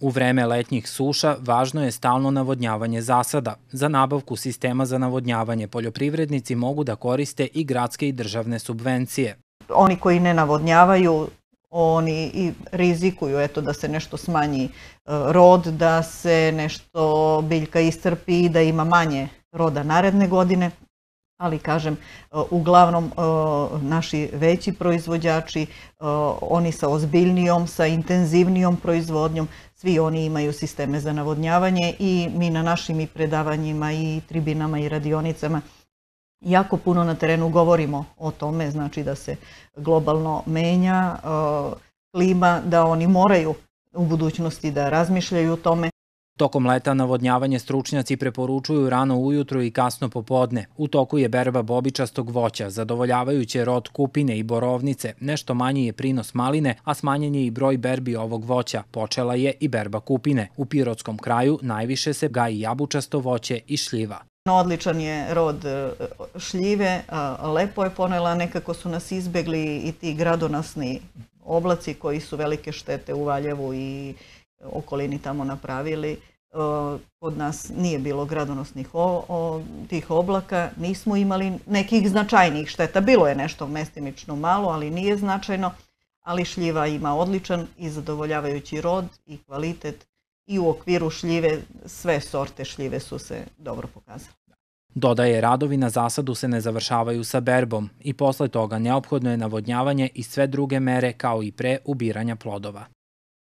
U vreme letnjih suša važno je stalno navodnjavanje zasada. Za nabavku sistema za navodnjavanje poljoprivrednici mogu da koriste i gradske i državne subvencije. Oni koji ne navodnjavaju, oni i rizikuju eto, da se nešto smanji e, rod, da se nešto biljka istrpi i da ima manje roda naredne godine ali kažem, e, uglavnom e, naši veći proizvođači, e, oni sa ozbiljnijom, sa intenzivnijom proizvodnjom, svi oni imaju sisteme za navodnjavanje i mi na našim i predavanjima i tribinama i radionicama jako puno na terenu govorimo o tome, znači da se globalno menja klima, da oni moraju u budućnosti da razmišljaju o tome, Tokom leta navodnjavanje stručnjaci preporučuju rano ujutro i kasno popodne. U toku je berba bobičastog voća, zadovoljavajuće rod kupine i borovnice, nešto manji je prinos maline, a smanjen je i broj berbi ovog voća. Počela je i berba kupine. U pirotskom kraju najviše se gaji jabučasto voće i šljiva. Odličan je rod e, šljive, lepo je ponela, nekako su nas izbegli i ti gradonosni oblaci koji su velike štete u Valjevu i okolini tamo napravili. E, kod nas nije bilo gradonosnih o, o, tih oblaka, nismo imali nekih značajnijih šteta. Bilo je nešto mestimično malo, ali nije značajno. Ali šljiva ima odličan i zadovoljavajući rod i kvalitet i u okviru šljive sve sorte šljive su se dobro pokazale. Dodaje, radovi na zasadu se ne završavaju sa berbom i posle toga neophodno je navodnjavanje i sve druge mere kao i pre ubiranja plodova.